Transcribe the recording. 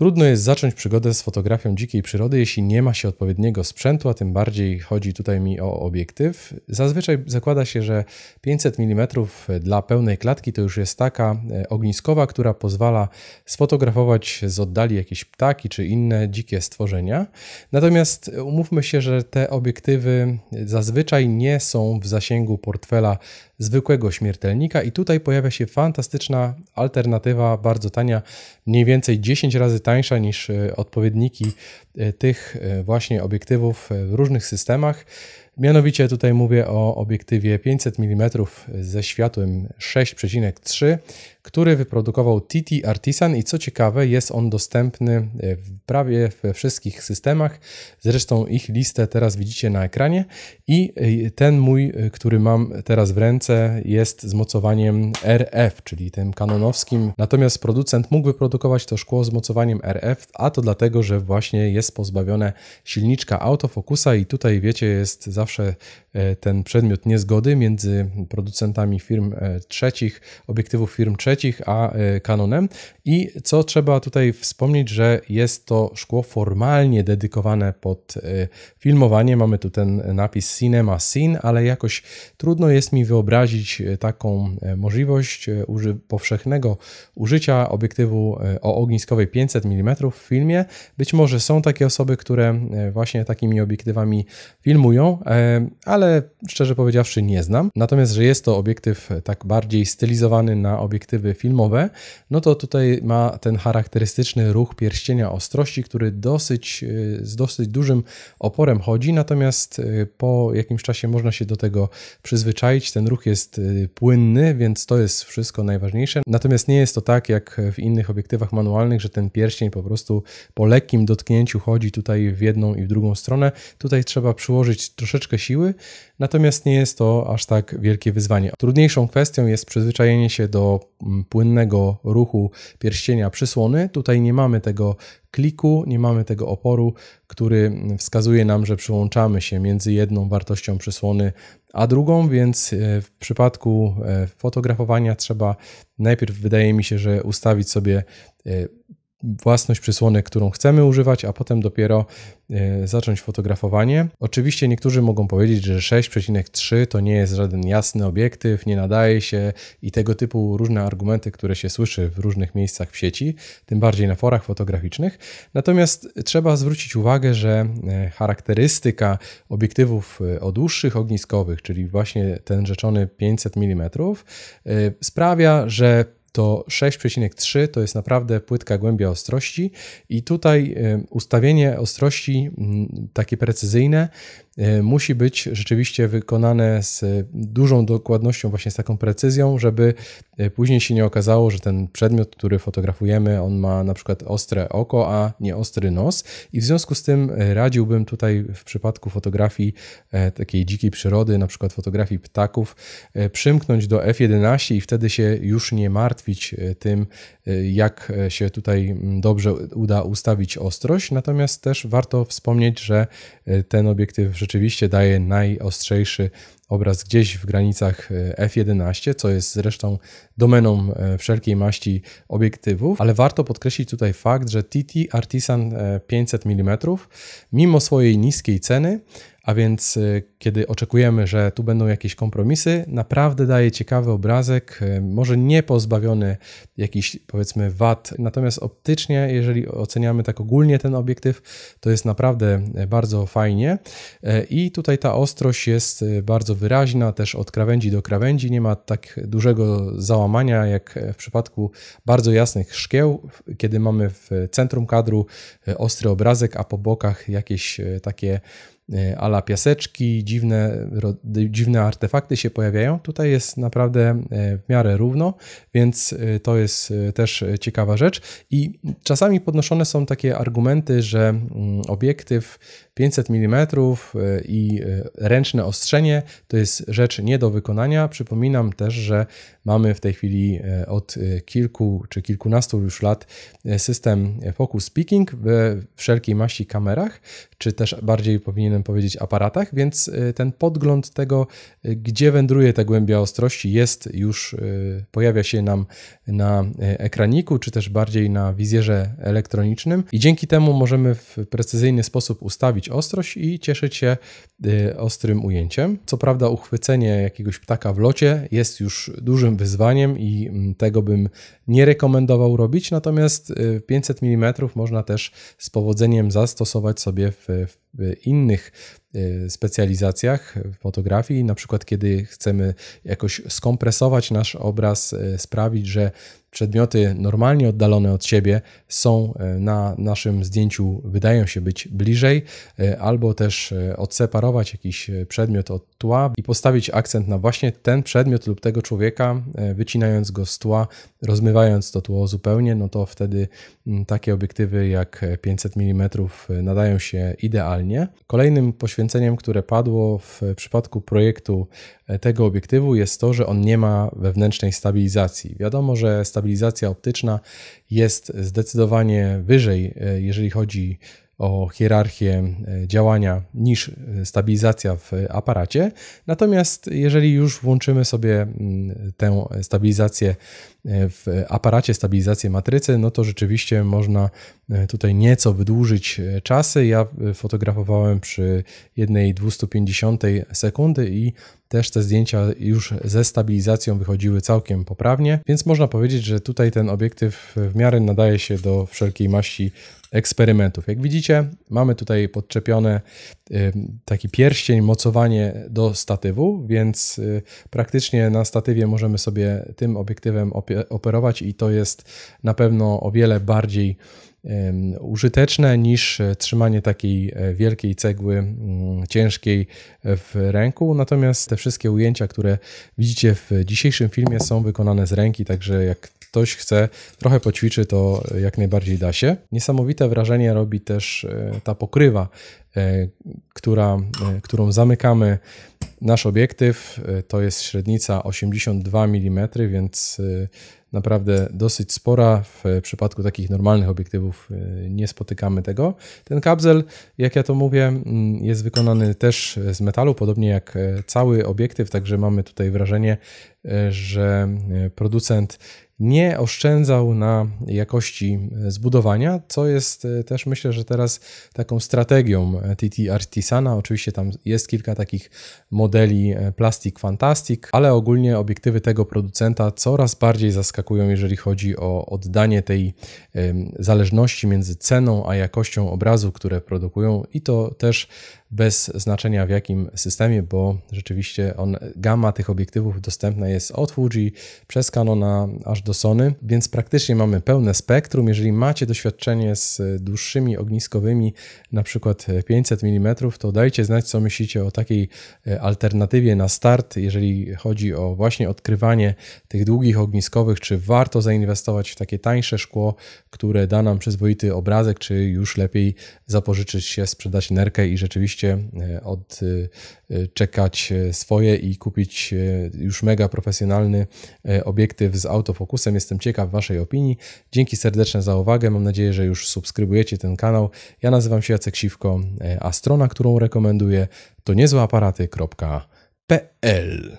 Trudno jest zacząć przygodę z fotografią dzikiej przyrody, jeśli nie ma się odpowiedniego sprzętu, a tym bardziej chodzi tutaj mi o obiektyw. Zazwyczaj zakłada się, że 500 mm dla pełnej klatki to już jest taka e, ogniskowa, która pozwala sfotografować z oddali jakieś ptaki czy inne dzikie stworzenia. Natomiast e, umówmy się, że te obiektywy e, zazwyczaj nie są w zasięgu portfela zwykłego śmiertelnika i tutaj pojawia się fantastyczna alternatywa, bardzo tania, mniej więcej 10 razy tańsza niż e, odpowiedniki e, tych e, właśnie obiektywów w różnych systemach. Mianowicie tutaj mówię o obiektywie 500 mm ze światłem 6,3, który wyprodukował TT Artisan i co ciekawe jest on dostępny e, w prawie we wszystkich systemach. Zresztą ich listę teraz widzicie na ekranie i e, ten mój, e, który mam teraz w ręce jest z mocowaniem RF, czyli tym kanonowskim. Natomiast producent mógł wyprodukować to szkło z mocowaniem RF, a to dlatego, że właśnie jest pozbawione silniczka autofokusa i tutaj wiecie jest zawsze zawsze e, ten przedmiot niezgody między producentami firm e, trzecich, obiektywów firm trzecich, a e, Canonem. I co trzeba tutaj wspomnieć, że jest to szkło formalnie dedykowane pod filmowanie. Mamy tu ten napis Cinema Scene, ale jakoś trudno jest mi wyobrazić taką możliwość uży powszechnego użycia obiektywu o ogniskowej 500 mm w filmie. Być może są takie osoby, które właśnie takimi obiektywami filmują, ale szczerze powiedziawszy nie znam. Natomiast, że jest to obiektyw e, tak bardziej stylizowany na obiektywy filmowe, no to tutaj ma ten charakterystyczny ruch pierścienia ostrości, który dosyć, e, z dosyć dużym oporem chodzi, natomiast e, po jakimś czasie można się do tego przyzwyczaić. Ten ruch jest płynny, więc to jest wszystko najważniejsze. Natomiast nie jest to tak jak w innych obiektywach manualnych, że ten pierścień po prostu po lekkim dotknięciu chodzi tutaj w jedną i w drugą stronę. Tutaj trzeba przyłożyć troszeczkę troszeczkę siły, natomiast nie jest to aż tak wielkie wyzwanie. Trudniejszą kwestią jest przyzwyczajenie się do mm, płynnego ruchu pierścienia przysłony. Tutaj nie mamy tego kliku, nie mamy tego oporu, który mm, wskazuje nam, że przyłączamy się między jedną wartością przysłony a drugą, więc e, w przypadku e, fotografowania trzeba najpierw wydaje mi się, że ustawić sobie e, własność przysłony, którą chcemy używać, a potem dopiero e, zacząć fotografowanie. Oczywiście niektórzy mogą powiedzieć, że 6,3 to nie jest żaden jasny obiektyw, nie nadaje się i tego typu różne argumenty, które się słyszy w różnych miejscach w sieci, tym bardziej na forach fotograficznych. Natomiast trzeba zwrócić uwagę, że e, charakterystyka obiektywów e, o dłuższych ogniskowych, czyli właśnie ten rzeczony 500 mm, sprawia, że to 6,3 to jest naprawdę płytka głębia ostrości i tutaj e, ustawienie ostrości takie precyzyjne e, musi być rzeczywiście wykonane z dużą dokładnością, właśnie z taką precyzją, żeby e, później się nie okazało, że ten przedmiot, który fotografujemy, on ma na przykład ostre oko, a nie ostry nos i w związku z tym radziłbym tutaj w przypadku fotografii takiej dzikiej przyrody, na przykład fotografii ptaków, przymknąć do F11 i wtedy się już nie martwić martwić e, tym, e, jak e, się tutaj dobrze uda ustawić ostrość, natomiast też warto wspomnieć, że ten obiektyw rzeczywiście daje najostrzejszy obraz gdzieś w granicach e, f11, co jest zresztą domeną e, wszelkiej maści obiektywów, ale warto podkreślić tutaj fakt, że TT Artisan 500 e, mm, mimo swojej niskiej ceny, a więc kiedy oczekujemy, że tu będą jakieś kompromisy, naprawdę daje ciekawy obrazek, może nie pozbawiony jakichś powiedzmy wad. Natomiast optycznie, jeżeli oceniamy tak ogólnie ten obiektyw, to jest naprawdę bardzo fajnie i tutaj ta ostrość jest bardzo wyraźna, też od krawędzi do krawędzi nie ma tak dużego załamania jak w przypadku bardzo jasnych szkieł, kiedy mamy w centrum kadru e, ostry obrazek, a po bokach jakieś e, takie ala piaseczki, dziwne, dziwne artefakty się pojawiają. Tutaj jest naprawdę e, w miarę równo, więc e, to jest e, też ciekawa rzecz. I czasami podnoszone są takie argumenty, że mm, obiektyw 500 mm i ręczne ostrzenie to jest rzecz nie do wykonania. Przypominam też, że mamy w tej chwili od kilku czy kilkunastu już lat system focus peaking we wszelkiej maści kamerach, czy też bardziej powinienem powiedzieć, aparatach, więc y, ten podgląd tego, y, gdzie wędruje ta głębia ostrości, jest już, y, pojawia się nam na ekraniku, czy też bardziej na wizjerze elektronicznym i dzięki temu możemy w precyzyjny sposób ustawić ostrość i cieszyć się ostrym ujęciem. Co prawda uchwycenie jakiegoś ptaka w locie jest już dużym wyzwaniem i mm, tego bym nie rekomendował robić, natomiast 500 mm można też z powodzeniem zastosować sobie w, w innych e, specjalizacjach w fotografii, na przykład kiedy chcemy jakoś skompresować nasz obraz, e, sprawić, że Przedmioty normalnie oddalone od siebie są e, na naszym zdjęciu, wydają się być bliżej, e, albo też e, odseparować jakiś przedmiot od tła i postawić akcent na właśnie ten przedmiot lub tego człowieka, wycinając go z tła, rozmywając to tło zupełnie, no to wtedy mm, takie obiektywy jak 500 mm nadają się idealnie. Kolejnym poświęceniem, które padło w przypadku projektu tego obiektywu jest to, że on nie ma wewnętrznej stabilizacji. Wiadomo, że stabilizacja stabilizacja optyczna jest zdecydowanie wyżej, e, jeżeli chodzi o hierarchię e, działania niż e, stabilizacja w aparacie. Natomiast jeżeli już włączymy sobie mm, tę stabilizację w aparacie, stabilizację matrycy, no to rzeczywiście można tutaj nieco wydłużyć czasy. Ja fotografowałem przy jednej 250 sekundy i też te zdjęcia już ze stabilizacją wychodziły całkiem poprawnie, więc można powiedzieć, że tutaj ten obiektyw w miarę nadaje się do wszelkiej maści eksperymentów. Jak widzicie, mamy tutaj podczepiony taki pierścień, mocowanie do statywu, więc y, praktycznie na statywie możemy sobie tym obiektywem operować i to jest na pewno o wiele bardziej użyteczne niż e, trzymanie takiej e, wielkiej cegły ciężkiej e, w ręku. Natomiast te wszystkie ujęcia, które widzicie w dzisiejszym filmie są wykonane z ręki, także jak ktoś chce trochę poćwiczy, to jak najbardziej da się. Niesamowite wrażenie robi też ta pokrywa która, e, którą zamykamy nasz obiektyw. E, to jest średnica 82 mm, więc e, naprawdę dosyć spora. W przypadku takich normalnych obiektywów nie spotykamy tego. Ten kapsel, jak ja to mówię, jest wykonany też z metalu, podobnie jak cały obiektyw, także mamy tutaj wrażenie, że producent nie oszczędzał na jakości e, zbudowania, co jest e, też myślę, że teraz taką strategią TT e, Artisana. Oczywiście tam jest kilka takich modeli Plastic Fantastic, ale ogólnie obiektywy tego producenta coraz bardziej zaskakują, jeżeli chodzi o oddanie tej zależności między ceną a jakością obrazu, które produkują i to też bez znaczenia w jakim systemie, bo rzeczywiście on, gama tych obiektywów dostępna jest od Fuji przez Canona aż do Sony, więc praktycznie mamy pełne spektrum. Jeżeli macie doświadczenie z dłuższymi ogniskowymi, na przykład 500 mm, to dajcie znać, co myślicie o takiej e, alternatywie na start, jeżeli chodzi o właśnie odkrywanie tych długich ogniskowych, czy warto zainwestować w takie tańsze szkło, które da nam przyzwoity obrazek, czy już lepiej zapożyczyć się, sprzedać nerkę i rzeczywiście oczywiście e, odczekać e, e, swoje i kupić już mega profesjonalny obiektyw z autofokusem. Jestem ciekaw Waszej opinii. Dzięki serdeczne za uwagę. Mam nadzieję, że już subskrybujecie ten kanał. Ja nazywam się Jacek Siwko, a strona, którą rekomenduję to niezłaparaty.pl.